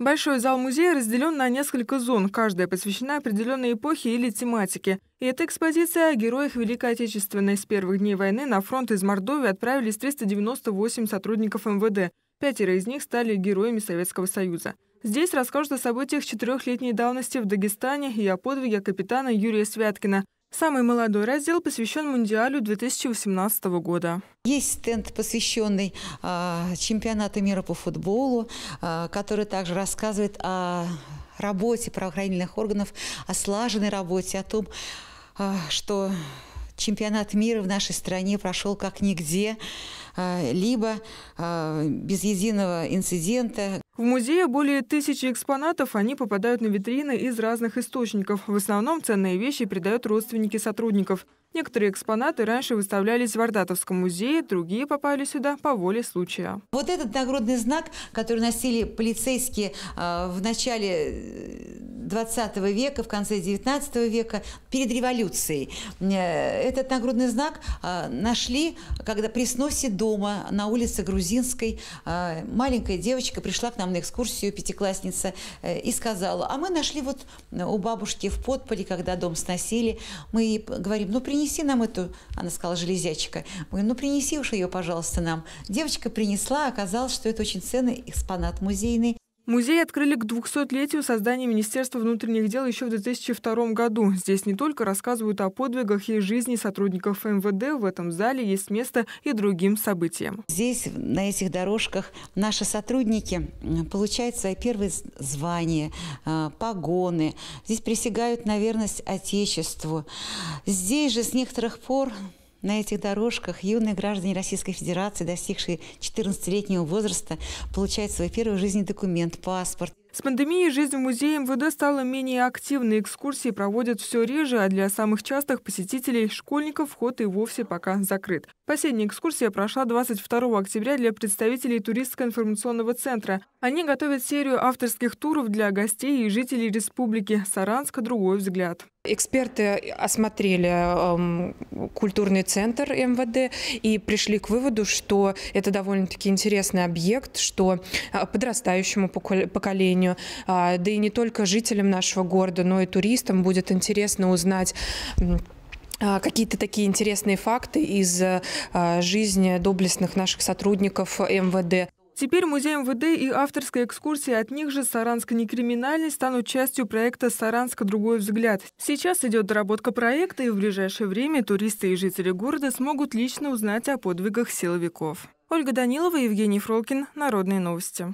Большой зал музея разделен на несколько зон, каждая посвящена определенной эпохе или тематике. И эта экспозиция о героях Великой Отечественной. С первых дней войны на фронт из Мордовии отправились 398 сотрудников МВД. Пятеро из них стали героями Советского Союза. Здесь расскажут о событиях четырехлетней давности в Дагестане и о подвиге капитана Юрия Святкина, Самый молодой раздел посвящен Мундиалю 2018 года. Есть стенд, посвященный э, а, чемпионату мира по футболу, э, который также рассказывает о работе правоохранительных органов, о слаженной работе, о том, э, что чемпионат мира в нашей стране прошел как нигде, а, либо а, без единого инцидента. В музее более тысячи экспонатов, они попадают на витрины из разных источников. В основном ценные вещи передают родственники сотрудников. Некоторые экспонаты раньше выставлялись в Ордатовском музее, другие попали сюда по воле случая. Вот этот нагрудный знак, который носили полицейские а, в начале э, 20 века, в конце 19 века, перед революцией. Э, этот нагрудный знак э, нашли, когда при сносе дома на улице Грузинской э, маленькая девочка пришла к нам на экскурсию, пятиклассница, и сказала, а мы нашли вот у бабушки в подполе, когда дом сносили, мы ей говорим, ну принеси нам эту, она сказала, железячка. Мы говорим, ну принеси уж ее, пожалуйста, нам. Девочка принесла, оказалось, что это очень ценный экспонат музейный, Музей открыли к 200-летию создания Министерства внутренних дел еще в 2002 году. Здесь не только рассказывают о подвигах и жизни сотрудников МВД, в этом зале есть место и другим событиям. Здесь, на этих дорожках, наши сотрудники получают свои первые звания, а, погоны. Здесь присягают на верность Отечеству. Здесь же с некоторых пор на этих дорожках юные граждане Российской Федерации, достигшие 14-летнего возраста, получают свой первый в жизни документ – паспорт. С пандемией жизнь в музее МВД стала менее активной, экскурсии проводят все реже, а для самых частых посетителей – школьников вход и вовсе пока закрыт. Последняя экскурсия прошла 22 октября для представителей Туристско-информационного центра. Они готовят серию авторских туров для гостей и жителей республики. Саранск – другой взгляд. Эксперты осмотрели эм, культурный центр МВД и пришли к выводу, что это довольно-таки интересный объект, что э, подрастающему поколению, а, да и не только жителям нашего города, но и туристам будет интересно узнать а, какие-то такие интересные факты из э, жизни доблестных наших сотрудников МВД. Теперь музей МВД и авторская экскурсия от них же «Саранск не криминальный» станут частью проекта «Саранск. Другой взгляд». Сейчас идет доработка проекта, и в ближайшее время туристы и жители города смогут лично узнать о подвигах силовиков. Ольга Данилова, Евгений Фролкин. Народные новости.